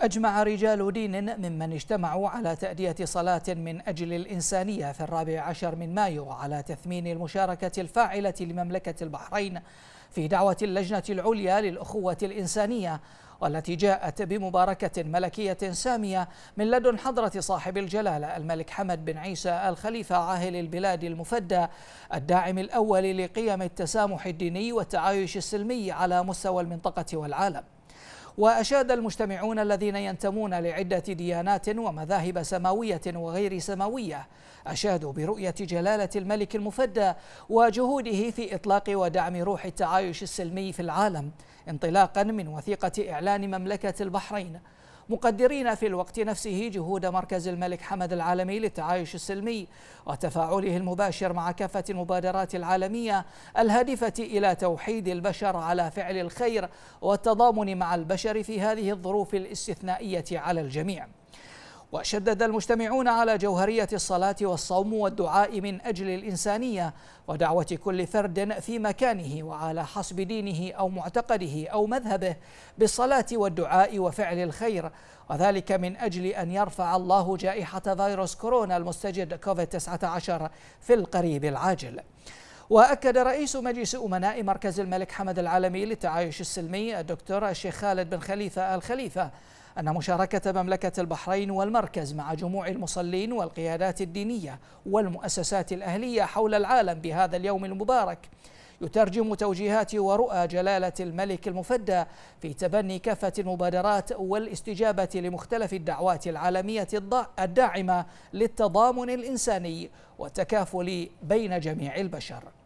أجمع رجال دين ممن اجتمعوا على تأدية صلاة من أجل الإنسانية في الرابع عشر من مايو على تثمين المشاركة الفاعلة لمملكة البحرين في دعوة اللجنة العليا للأخوة الإنسانية والتي جاءت بمباركة ملكية سامية من لدن حضرة صاحب الجلالة الملك حمد بن عيسى الخليفة عاهل البلاد المفدى الداعم الأول لقيم التسامح الديني والتعايش السلمي على مستوى المنطقة والعالم وأشاد المجتمعون الذين ينتمون لعدة ديانات ومذاهب سماوية وغير سماوية أشادوا برؤية جلالة الملك المفدى وجهوده في إطلاق ودعم روح التعايش السلمي في العالم انطلاقا من وثيقة إعلان مملكة البحرين مقدرين في الوقت نفسه جهود مركز الملك حمد العالمي للتعايش السلمي وتفاعله المباشر مع كافة المبادرات العالمية الهادفة إلى توحيد البشر على فعل الخير والتضامن مع البشر في هذه الظروف الاستثنائية على الجميع وشدد المجتمعون على جوهرية الصلاة والصوم والدعاء من أجل الإنسانية ودعوة كل فرد في مكانه وعلى حسب دينه أو معتقده أو مذهبه بالصلاة والدعاء وفعل الخير وذلك من أجل أن يرفع الله جائحة فيروس كورونا المستجد كوفيد 19 في القريب العاجل وأكد رئيس مجلس أمناء مركز الملك حمد العالمي للتعايش السلمي الدكتور الشيخ خالد بن خليفة آل خليفة أن مشاركة مملكة البحرين والمركز مع جموع المصلين والقيادات الدينية والمؤسسات الأهلية حول العالم بهذا اليوم المبارك يترجم توجيهات ورؤى جلالة الملك المفدى في تبني كافة المبادرات والاستجابة لمختلف الدعوات العالمية الداعمة للتضامن الإنساني والتكافل بين جميع البشر